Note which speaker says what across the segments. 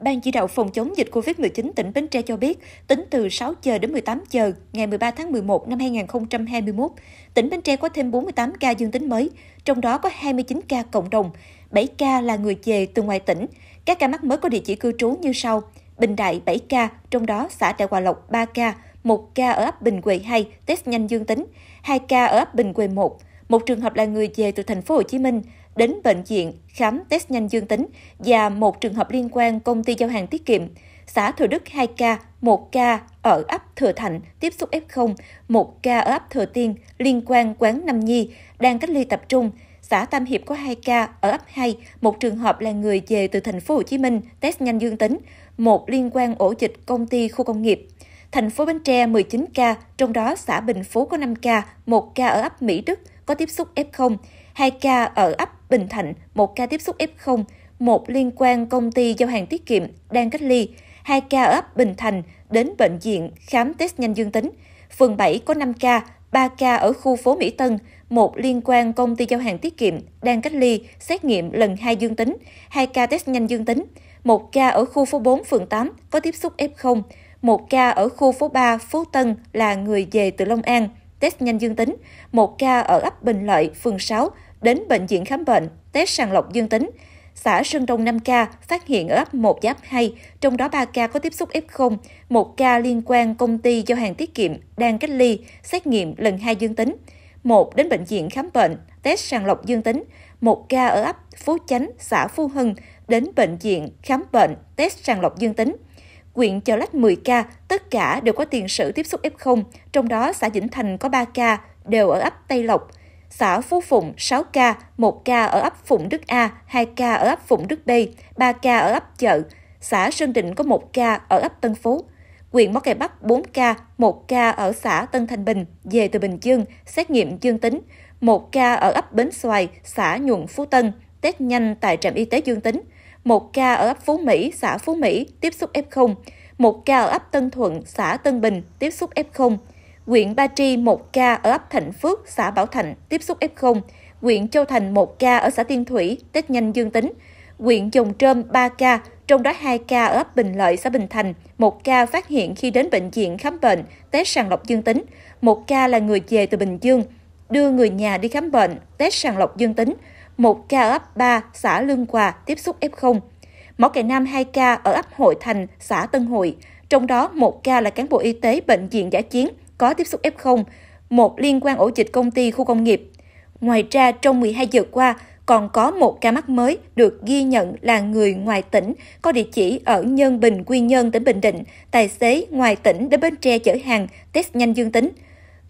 Speaker 1: Ban chỉ đạo phòng chống dịch COVID-19 tỉnh Bến Tre cho biết, tính từ 6 giờ đến 18 giờ ngày 13 tháng 11 năm 2021, tỉnh Bến Tre có thêm 48 ca dương tính mới, trong đó có 29 ca cộng đồng, 7 ca là người về từ ngoài tỉnh. Các ca mắc mới có địa chỉ cư trú như sau: Bình Đại 7 ca, trong đó xã Đại Hòa Lộc 3 ca, 1 ca ở ấp Bình Quỳ 2 test nhanh dương tính, 2 ca ở ấp Bình Quỳ 1, một trường hợp là người về từ thành phố Hồ Chí Minh, đến bệnh viện khám test nhanh dương tính và một trường hợp liên quan công ty giao hàng tiết kiệm. Xã Thừa Đức 2 ca, 1 ca ở ấp Thừa Thạnh tiếp xúc F0, 1 ca ở ấp Thừa Tiên liên quan quán năm Nhi đang cách ly tập trung. Xã Tam Hiệp có 2 ca ở ấp 2, một trường hợp là người về từ thành phố Hồ Chí Minh test nhanh dương tính, một liên quan ổ dịch công ty khu công nghiệp thành phố Bến Tre 19 ca, trong đó xã Bình Phú có 5 ca, 1 ca ở ấp Mỹ Đức có tiếp xúc F0, 2 ca ở ấp Bình Thạnh, một ca tiếp xúc F0, một liên quan công ty giao hàng tiết kiệm đang cách ly, hai ca ở ấp Bình Thành đến bệnh viện khám test nhanh dương tính. Phường 7 có 5 ca, 3 ca ở khu phố Mỹ Tân, một liên quan công ty giao hàng tiết kiệm đang cách ly, xét nghiệm lần 2 dương tính, hai ca test nhanh dương tính, một ca ở khu phố 4 phường 8 có tiếp xúc F0, một ca ở khu phố 3 phố Tân là người về từ Long An, test nhanh dương tính, một ca ở ấp Bình Lợi phường 6 đến bệnh viện khám bệnh, test sàng lọc dương tính. Xã Sơn Đông 5 ca phát hiện ở ấp 1 giáp 2, trong đó 3 ca có tiếp xúc F0, 1 ca liên quan công ty giao hàng tiết kiệm đang cách ly, xét nghiệm lần 2 dương tính. 1 đến bệnh viện khám bệnh, test sàng lọc dương tính, 1 ca ở ấp Phú Chánh, xã Phú Hưng đến bệnh viện khám bệnh, test sàng lọc dương tính. Quyện Chợ Lách 10 ca, tất cả đều có tiền sử tiếp xúc F0, trong đó xã Vĩnh Thành có 3 ca, đều ở ấp Tây Lộc, xã Phú Phụng 6 ca, 1 ca ở ấp Phụng Đức A, 2 ca ở ấp Phụng Đức B, 3 ca ở ấp Chợ, xã Sơn Định có 1 ca ở ấp Tân Phú. Huyện Mó Cày Bắc 4 ca, 1 ca ở xã Tân Thanh Bình, về từ Bình Dương, xét nghiệm dương tính, 1 ca ở ấp Bến Xoài, xã Nhuận Phú Tân, test nhanh tại trạm y tế dương tính, 1 ca ở ấp Phú Mỹ, xã Phú Mỹ, tiếp xúc F0, 1 ca ở ấp Tân Thuận, xã Tân Bình, tiếp xúc F0, huyện Ba Tri 1 ca ở ấp Thạnh Phước, xã Bảo Thạnh tiếp xúc F0, huyện Châu Thành 1 ca ở xã Tiên Thủy test nhanh dương tính, huyện Dòng Trơm 3 ca, trong đó 2 ca ở ấp Bình Lợi, xã Bình Thành, 1 ca phát hiện khi đến bệnh viện khám bệnh, test sàng lọc dương tính, 1 ca là người về từ Bình Dương, đưa người nhà đi khám bệnh, test sàng lọc dương tính, 1 ca ở ấp 3, xã Lương Hòa tiếp xúc F0. Mỏ Cày Nam 2 ca ở ấp Hội Thành, xã Tân Hội, trong đó 1 ca là cán bộ y tế bệnh viện giả chiến có tiếp xúc F0, một liên quan ổ dịch công ty khu công nghiệp. Ngoài ra, trong 12 giờ qua, còn có một ca mắc mới được ghi nhận là người ngoài tỉnh, có địa chỉ ở Nhân Bình, Quy Nhơn, tỉnh Bình Định, tài xế ngoài tỉnh đến Bến Tre chở hàng, test nhanh dương tính.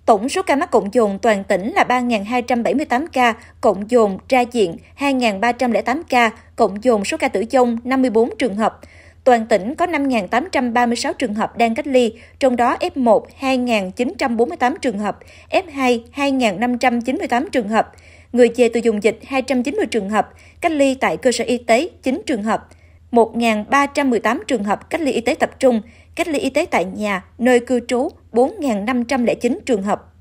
Speaker 1: Tổng số ca mắc cộng dồn toàn tỉnh là 3.278 ca, cộng dồn ra diện 2.308 ca, cộng dồn số ca tử vong 54 trường hợp. Toàn tỉnh có 5.836 trường hợp đang cách ly, trong đó F1 2.948 trường hợp, F2 2.598 trường hợp, người về từ dùng dịch 290 trường hợp, cách ly tại cơ sở y tế 9 trường hợp, 1.318 trường hợp cách ly y tế tập trung, cách ly y tế tại nhà, nơi cư trú 4.509 trường hợp.